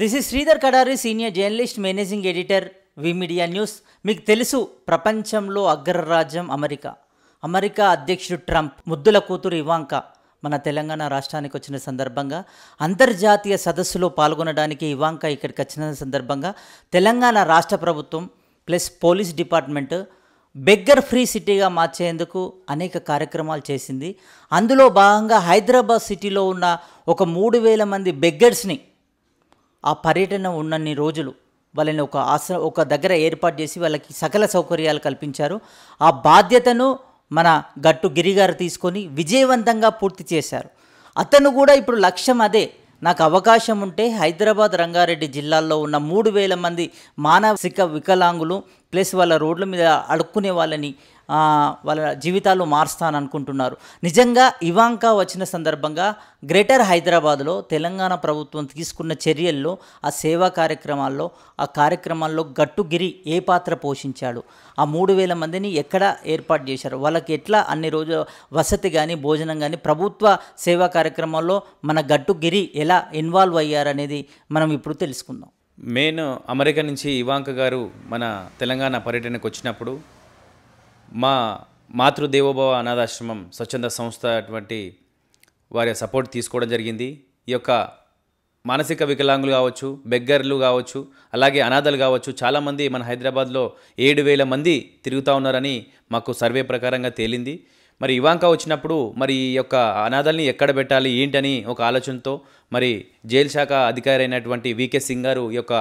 this is Sridhar Kadari senior journalist managing editor V media news మీకు తెలుసు ప్రపంచంలో అగ్రరాజ్యం అమెరికా అమెరికా అధ్యక్షుడు ట్రంప్ ముద్దుల కూతురు ఇవాంక మన తెలంగాణ రాష్ట్రానికి వచ్చిన సందర్భంగా అంతర్జాతీయ సదస్సులో పాల్గొనడానికి ఇవాంక ఇక్కడికి వచ్చిన సందర్భంగా తెలంగాణ రాష్ట్ర ప్రభుత్వం plus police department beggar free సిటీగా మార్చేందుకు అనేక కార్యక్రమాలు చేసింది అందులో భాగంగా హైదరాబాద్ సిటీలో ఉన్న ఒక మూడు వేల మంది బెగ్గర్స్ని ఆ పర్యటన ఉన్నన్ని రోజులు వాళ్ళని ఒక ఆశ్ర ఒక దగ్గర ఏర్పాటు చేసి వాళ్ళకి సకల సౌకర్యాలు కల్పించారు ఆ బాధ్యతను మన గట్టు గిరిగారు తీసుకొని విజయవంతంగా పూర్తి చేశారు అతను కూడా ఇప్పుడు లక్ష్యం అదే నాకు అవకాశం ఉంటే హైదరాబాద్ రంగారెడ్డి జిల్లాల్లో ఉన్న మూడు వేల మంది మానసిక వికలాంగులు ప్లస్ వాళ్ళ రోడ్ల మీద అడుక్కునే వాళ్ళని వాళ్ళ జీవితాలు మారుస్తాను అనుకుంటున్నారు నిజంగా ఇవాంకా వచ్చిన సందర్భంగా గ్రేటర్ హైదరాబాద్లో తెలంగాణ ప్రభుత్వం తీసుకున్న చర్యల్లో ఆ సేవా కార్యక్రమాల్లో ఆ కార్యక్రమాల్లో గట్టుగిరి ఏ పాత్ర పోషించాడు ఆ మూడు వేల మందిని ఎక్కడ ఏర్పాటు చేశారు వాళ్ళకి ఎట్లా అన్ని రోజు వసతి కానీ భోజనం కానీ ప్రభుత్వ సేవా కార్యక్రమాల్లో మన గట్టుగిరి ఎలా ఇన్వాల్వ్ అయ్యారనేది మనం ఇప్పుడు తెలుసుకుందాం మెయిన్ అమెరికా నుంచి ఇవాంక గారు మన తెలంగాణ పర్యటనకు వచ్చినప్పుడు మా మాతృదేవోభవ అనాథాశ్రమం స్వచ్ఛంద సంస్థ అటువంటి వారి సపోర్ట్ తీసుకోవడం జరిగింది ఈ యొక్క మానసిక వికలాంగులు కావచ్చు బెగ్గర్లు కావచ్చు అలాగే అనాథలు కావచ్చు చాలామంది మన హైదరాబాద్లో ఏడు వేల మంది తిరుగుతూ ఉన్నారని మాకు సర్వే ప్రకారంగా తేలింది మరి ఇవాంకా వచ్చినప్పుడు మరి ఈ యొక్క అనాథల్ని ఎక్కడ పెట్టాలి ఏంటని ఒక ఆలోచనతో మరి జైలు శాఖ అధికారి అయినటువంటి వికే సింగ్ గారు ఈ యొక్క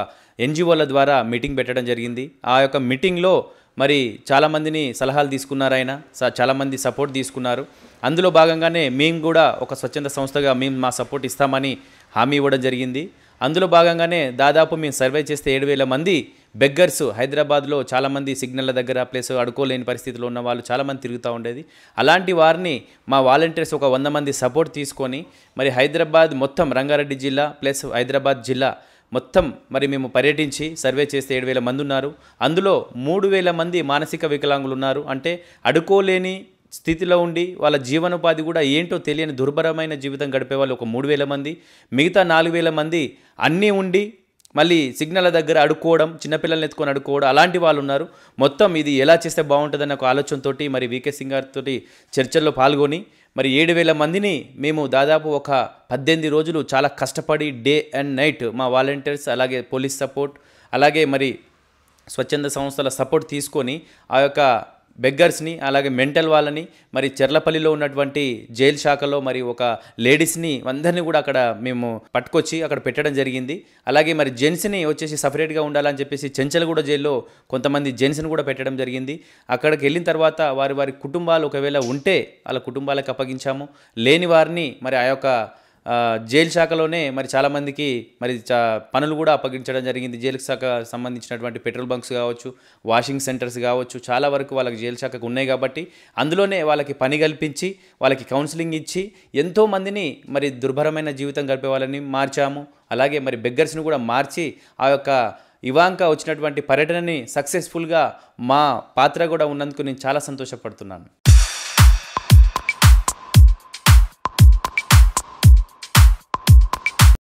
ఎన్జిఓల ద్వారా మీటింగ్ పెట్టడం జరిగింది ఆ యొక్క మీటింగ్లో మరి చాలామందిని సలహాలు తీసుకున్నారు ఆయన చాలామంది సపోర్ట్ తీసుకున్నారు అందులో భాగంగానే మేము కూడా ఒక స్వచ్ఛంద సంస్థగా మేము మా సపోర్ట్ ఇస్తామని హామీ ఇవ్వడం జరిగింది అందులో భాగంగానే దాదాపు మేము సర్వే చేస్తే ఏడు వేల మంది బెగ్గర్స్ హైదరాబాద్లో చాలామంది సిగ్నల్ల దగ్గర ప్లేస్ అడుకోలేని పరిస్థితిలో ఉన్న వాళ్ళు చాలామంది తిరుగుతూ ఉండేది అలాంటి వారిని మా వాలంటీర్స్ ఒక వంద మంది సపోర్ట్ తీసుకొని మరి హైదరాబాద్ మొత్తం రంగారెడ్డి జిల్లా ప్లస్ హైదరాబాద్ జిల్లా మొత్తం మరి మేము పర్యటించి సర్వే చేస్తే ఏడు వేల మంది ఉన్నారు అందులో మూడు వేల మంది మానసిక వికలాంగులు ఉన్నారు అంటే అడుకోలేని స్థితిలో ఉండి వాళ్ళ జీవనోపాధి కూడా ఏంటో తెలియని దుర్భరమైన జీవితం గడిపే వాళ్ళు ఒక మూడు వేల మంది మిగతా నాలుగు వేల మంది అన్నీ ఉండి మళ్ళీ సిగ్నల్ దగ్గర అడుక్కోవడం చిన్నపిల్లల్ని ఎత్తుకొని అడుక్కోవడం అలాంటి వాళ్ళు ఉన్నారు మొత్తం ఇది ఎలా చేస్తే బాగుంటుందన్న ఒక ఆలోచనతో మరి వీకే సింగ్ గారితో చర్చల్లో పాల్గొని మరి ఏడు వేల మందిని మేము దాదాపు ఒక పద్దెనిమిది రోజులు చాలా కష్టపడి డే అండ్ నైట్ మా వాలంటీర్స్ అలాగే పోలీస్ సపోర్ట్ అలాగే మరి స్వచ్ఛంద సంస్థల సపోర్ట్ తీసుకొని ఆ యొక్క బెగ్గర్స్ని అలాగే మెంటల్ వాళ్ళని మరి చెర్లపల్లిలో ఉన్నటువంటి జైలు శాఖలో మరి ఒక లేడీస్ని అందరినీ కూడా అక్కడ మేము పట్టుకొచ్చి అక్కడ పెట్టడం జరిగింది అలాగే మరి జెంట్స్ని వచ్చేసి సపరేట్గా ఉండాలని చెప్పేసి చెంచలగూడ జైల్లో కొంతమంది జెంట్స్ని కూడా పెట్టడం జరిగింది అక్కడికి వెళ్ళిన తర్వాత వారి వారి కుటుంబాలు ఒకవేళ ఉంటే వాళ్ళ కుటుంబాలకు అప్పగించాము లేని వారిని మరి ఆ యొక్క జైలు శాఖలోనే మరి చాలామందికి మరి చా పనులు కూడా అప్పగించడం జరిగింది జైలు శాఖ సంబంధించినటువంటి పెట్రోల్ బంక్స్ కావచ్చు వాషింగ్ సెంటర్స్ కావచ్చు చాలా వరకు వాళ్ళకి జైలు శాఖకు ఉన్నాయి కాబట్టి అందులోనే వాళ్ళకి పని కల్పించి వాళ్ళకి కౌన్సిలింగ్ ఇచ్చి ఎంతోమందిని మరి దుర్భరమైన జీవితం గడిపే వాళ్ళని మార్చాము అలాగే మరి బెగ్గర్స్ని కూడా మార్చి ఆ యొక్క ఇవాంకా వచ్చినటువంటి పర్యటనని సక్సెస్ఫుల్గా మా పాత్ర కూడా ఉన్నందుకు నేను చాలా సంతోషపడుతున్నాను